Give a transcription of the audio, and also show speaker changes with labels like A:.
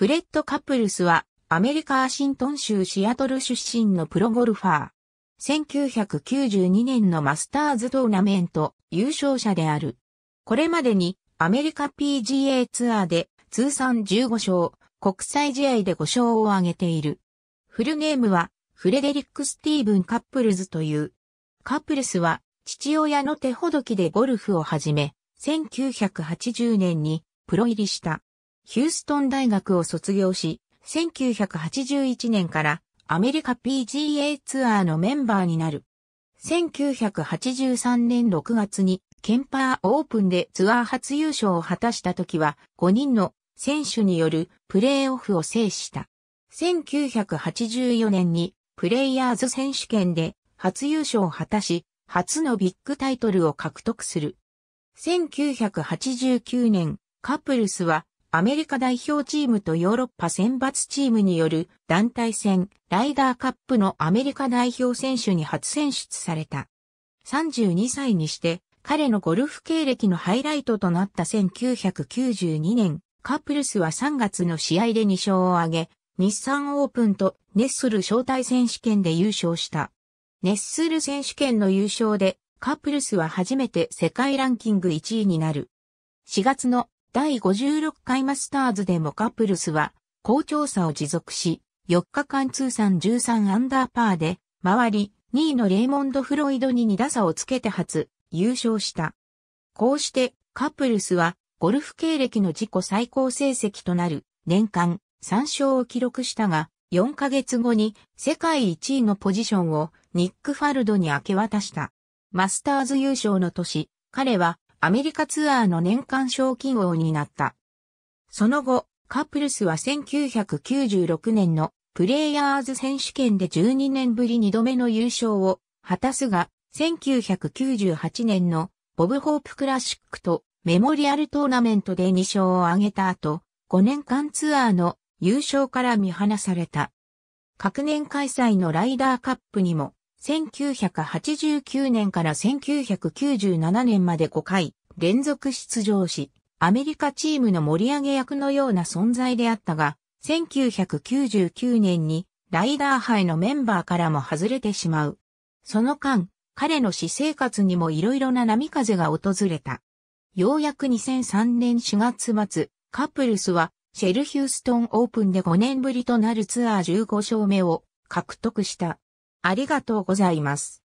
A: フレッド・カップルスは、アメリカ・アシントン州シアトル出身のプロゴルファー。1992年のマスターズトーナメント優勝者である。これまでにアメリカ PGA ツアーで通算15勝、国際試合で5勝を挙げている。フルネームはフレデリック・スティーブン・カップルズという。カップルスは父親の手ほどきでゴルフを始め、1980年にプロ入りした。ヒューストン大学を卒業し、1981年からアメリカ PGA ツアーのメンバーになる。1983年6月にケンパーオープンでツアー初優勝を果たした時は5人の選手によるプレーオフを制した。1984年にプレイヤーズ選手権で初優勝を果たし、初のビッグタイトルを獲得する。1989年、カプルスはアメリカ代表チームとヨーロッパ選抜チームによる団体戦ライダーカップのアメリカ代表選手に初選出された。32歳にして彼のゴルフ経歴のハイライトとなった1992年、カップルスは3月の試合で2勝を挙げ、日産オープンとネッスル招待選手権で優勝した。ネッスル選手権の優勝でカップルスは初めて世界ランキング1位になる。4月の第56回マスターズでもカプルスは、好調さを持続し、4日間通算13アンダーパーで、回り、2位のレイモンド・フロイドに2打差をつけて初、優勝した。こうして、カプルスは、ゴルフ経歴の自己最高成績となる、年間3勝を記録したが、4ヶ月後に世界1位のポジションをニック・ファルドに明け渡した。マスターズ優勝の年、彼はアメリカツアーの年間賞金王になった。その後、カプルスは1996年のプレイヤーズ選手権で12年ぶり2度目の優勝を果たすが、1998年のボブホープクラシックとメモリアルトーナメントで2勝を挙げた後、5年間ツアーの優勝から見放された。各年開催のライダーカップにも1989年から1997年まで5回連続出場し、アメリカチームの盛り上げ役のような存在であったが、1999年にライダー杯のメンバーからも外れてしまう。その間、彼の私生活にも色々な波風が訪れた。ようやく2003年4月末、カップルスはシェルヒューストンオープンで5年ぶりとなるツアー15勝目を獲得した。ありがとうございます。